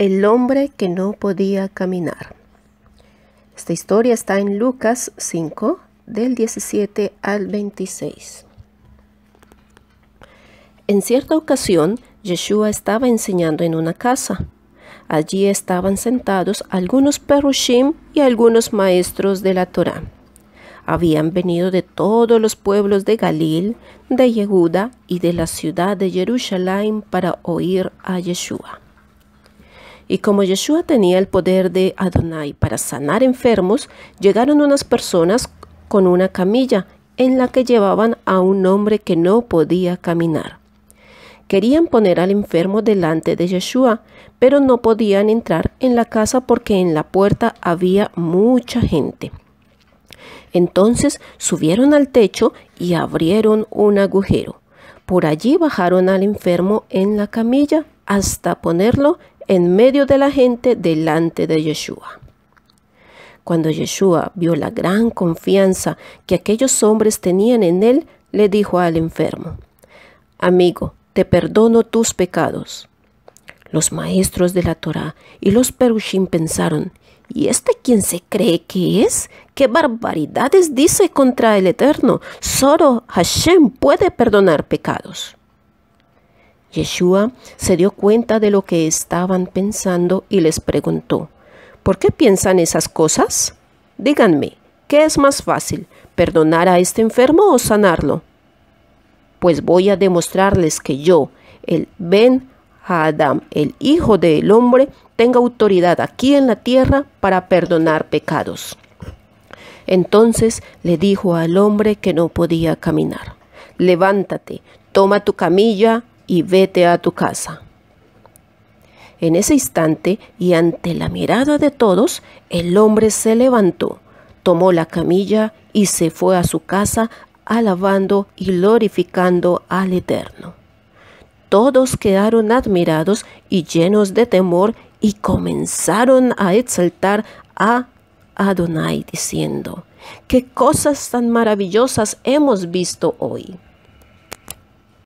El hombre que no podía caminar. Esta historia está en Lucas 5, del 17 al 26. En cierta ocasión, Yeshua estaba enseñando en una casa. Allí estaban sentados algunos perushim y algunos maestros de la Torá. Habían venido de todos los pueblos de Galil, de Yehuda y de la ciudad de Jerusalén para oír a Yeshua. Y como Yeshua tenía el poder de Adonai para sanar enfermos, llegaron unas personas con una camilla en la que llevaban a un hombre que no podía caminar. Querían poner al enfermo delante de Yeshua, pero no podían entrar en la casa porque en la puerta había mucha gente. Entonces subieron al techo y abrieron un agujero. Por allí bajaron al enfermo en la camilla hasta ponerlo en medio de la gente delante de Yeshua. Cuando Yeshua vio la gran confianza que aquellos hombres tenían en él, le dijo al enfermo, Amigo, te perdono tus pecados. Los maestros de la Torá y los Perushim pensaron, ¿y este quién se cree que es? ¿Qué barbaridades dice contra el Eterno? Solo Hashem puede perdonar pecados. Yeshua se dio cuenta de lo que estaban pensando y les preguntó, ¿por qué piensan esas cosas? Díganme, ¿qué es más fácil, perdonar a este enfermo o sanarlo? Pues voy a demostrarles que yo, el Ben Adam, el Hijo del Hombre, tengo autoridad aquí en la tierra para perdonar pecados. Entonces le dijo al hombre que no podía caminar, levántate, toma tu camilla y vete a tu casa. En ese instante, y ante la mirada de todos, el hombre se levantó, tomó la camilla y se fue a su casa alabando y glorificando al Eterno. Todos quedaron admirados y llenos de temor y comenzaron a exaltar a Adonai diciendo, ¿qué cosas tan maravillosas hemos visto hoy?